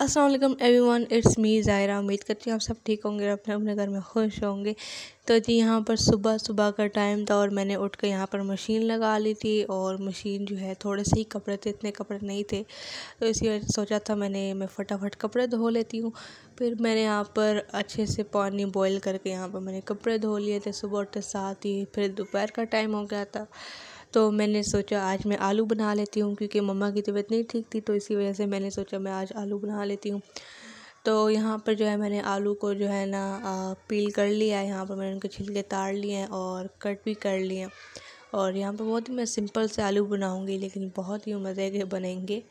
अस्सलाम वालेकुम everyone it's me Zaira उम्मीद करती हूँ आप सब ठीक होंगे और अपने अपने घर में खुश होंगे तो जी यहाँ पर सुबह सुबह का टाइम था और मैंने उठ कर यहाँ पर मशीन लगा ली थी और मशीन जो है थोड़े से ही कपड़े थे इतने कपड़े नहीं थे तो इसी वजह से सोचा था मैंने मैं फटाफट कपड़े धो लेती हूँ फिर मैंने यहाँ पर अच्छे से पानी बॉयल करके यहाँ पर मैंने कपड़े धो लिए थे सुबह उठते साथ ही फिर दोपहर का टाइम हो गया था तो मैंने सोचा आज मैं आलू बना लेती हूँ क्योंकि मम्मा की तबीयत नहीं ठीक थी तो इसी वजह से मैंने सोचा मैं आज आलू बना लेती हूँ तो यहाँ पर जो है मैंने आलू को जो है ना पील कर लिया है यहाँ पर मैंने उनके छिलके तार लिए हैं और कट भी कर लिए हैं और यहाँ पर बहुत ही मैं सिंपल से आलू बनाऊँगी लेकिन बहुत ही मज़े के बनेंगे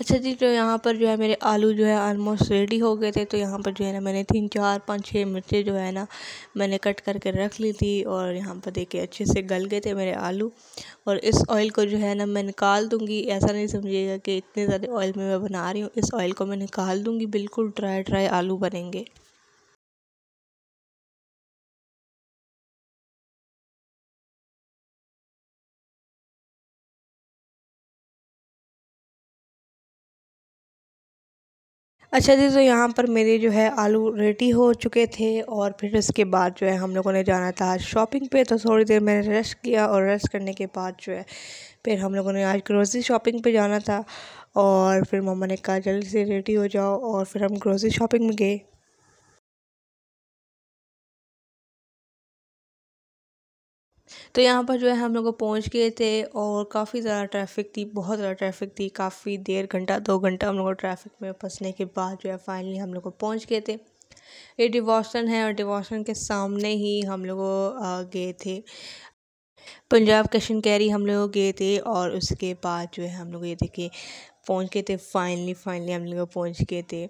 अच्छा जी तो यहाँ पर जो है मेरे आलू जो है आलमोस्ट रेडी हो गए थे तो यहाँ पर जो है ना मैंने तीन चार पाँच छः मिर्चें जो है ना मैंने कट करके रख ली थी और यहाँ पर देखे अच्छे से गल गए थे मेरे आलू और इस ऑयल को जो है ना मैं निकाल दूँगी ऐसा नहीं समझिएगा कि इतने ज़्यादा ऑयल में मैं बना रही हूँ इस ऑयल को मैं निकाल दूँगी बिल्कुल ड्राई ड्राई आलू बनेंगे अच्छा जी तो यहाँ पर मेरे जो है आलू रेडी हो चुके थे और फिर उसके बाद जो है हम लोगों ने जाना था शॉपिंग पे तो थोड़ी देर मैंने रेस्ट किया और रेस्ट करने के बाद जो है फिर हम लोगों ने आज ग्रोसरी शॉपिंग पे जाना था और फिर मम्मा ने कहा जल्दी से रेडी हो जाओ और फिर हम ग्रोसरी शॉपिंग में गए तो यहाँ पर जो है हम लोग पहुँच गए थे और काफ़ी ज़्यादा ट्रैफिक थी बहुत ज़्यादा ट्रैफिक थी काफ़ी देर घंटा दो घंटा हम लोग ट्रैफिक में फंसने के बाद जो है फाइनली हम लोग पहुँच गए थे ये डिवॉशन है और डिवॉशन के सामने ही हम लोग गए थे पंजाब कशन कैरी हम लोग गए थे और उसके बाद जो है हम लोग ये देखे पहुँच गए थे फाइनली फाइनली हम लोग पहुँच गए थे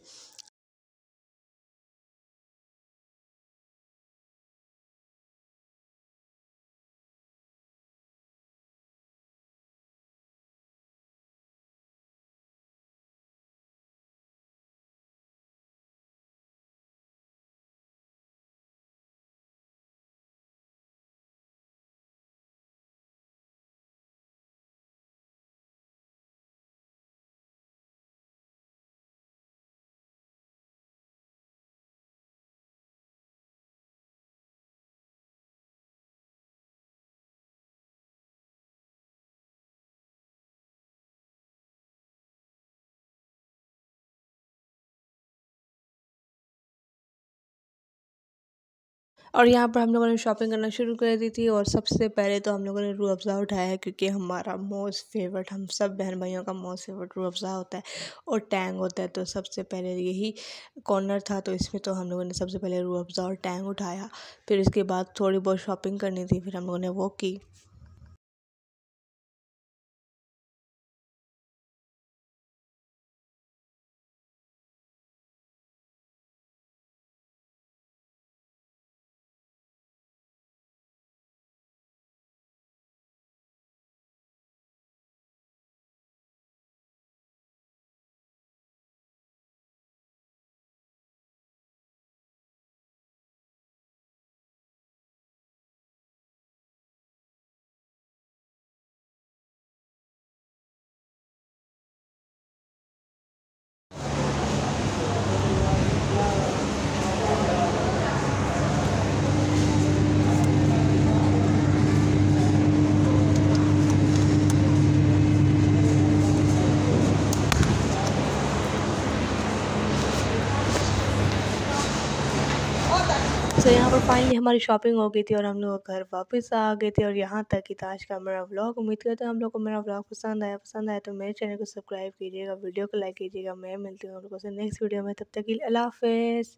और यहाँ पर हम लोगों ने शॉपिंग करना शुरू कर दी थी और सबसे पहले तो हम लोगों ने रू अफ़ज़ा उठाया है क्योंकि हमारा मोस्ट फेवरेट हम सब बहन भाइयों का मोस्ट फेवरेट रू अफ़ज़ा होता है और टैंग होता है तो सबसे पहले यही कॉर्नर था तो इसमें तो हम लोगों ने सबसे पहले रू अफ़ज़ा और टैंग उठाया फिर इसके बाद थोड़ी बहुत शॉपिंग करनी थी फिर हम लोगों ने वो की सो यहाँ पर फाइनली हमारी शॉपिंग हो गई थी और हम लोग घर वापस आ गए थे और यहाँ तक कि ताज तो का मेरा व्लॉग उम्मीद करते हैं हम लोग को मेरा व्लॉग पसंद आया पसंद आया तो मेरे चैनल को सब्सक्राइब कीजिएगा वीडियो को लाइक कीजिएगा मैं मिलती हूँ हम लोगों से नेक्स्ट वीडियो में तब तक के लिए अल्लाह हाफिज़